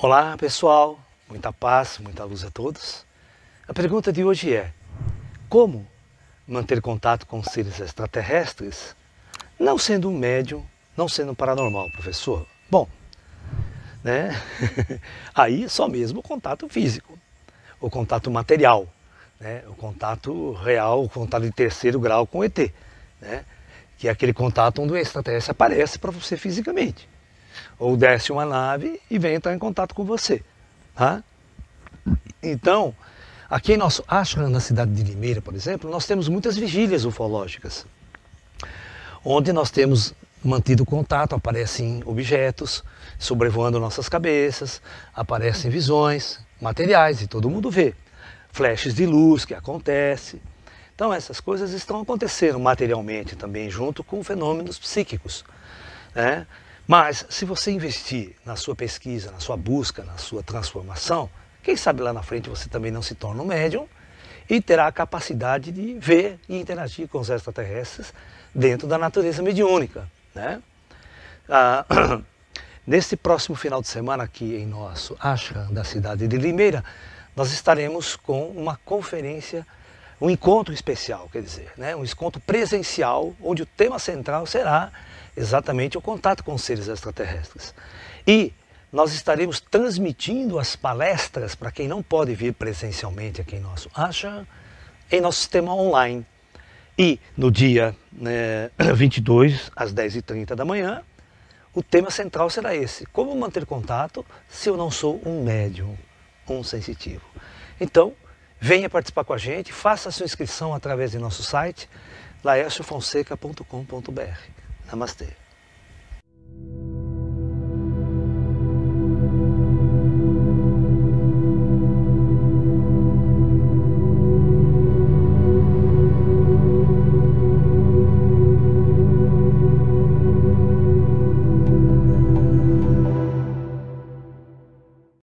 Olá pessoal, muita paz, muita luz a todos. A pergunta de hoje é: como manter contato com seres extraterrestres, não sendo um médium, não sendo um paranormal, professor? Bom, né? Aí só mesmo o contato físico, o contato material, né? O contato real, o contato de terceiro grau com o ET, né? Que é aquele contato onde o extraterrestre aparece para você fisicamente ou desce uma nave e vem entrar em contato com você. Tá? Então, aqui em nosso ashram, na cidade de Limeira, por exemplo, nós temos muitas vigílias ufológicas, onde nós temos mantido contato, aparecem objetos sobrevoando nossas cabeças, aparecem visões, materiais, e todo mundo vê. Flashes de luz que acontece. Então essas coisas estão acontecendo materialmente também, junto com fenômenos psíquicos. Né? Mas se você investir na sua pesquisa, na sua busca, na sua transformação, quem sabe lá na frente você também não se torna um médium e terá a capacidade de ver e interagir com os extraterrestres dentro da natureza mediúnica. Né? Ah, neste próximo final de semana, aqui em nosso Ashram, da cidade de Limeira, nós estaremos com uma conferência um encontro especial, quer dizer, né? um encontro presencial, onde o tema central será exatamente o contato com seres extraterrestres. E nós estaremos transmitindo as palestras para quem não pode vir presencialmente aqui em nosso Acha, em nosso sistema online. E no dia né, 22, às 10h30 da manhã, o tema central será esse: como manter contato se eu não sou um médium, um sensitivo. Então, Venha participar com a gente, faça a sua inscrição através de nosso site laerciofonseca.com.br. Namastê.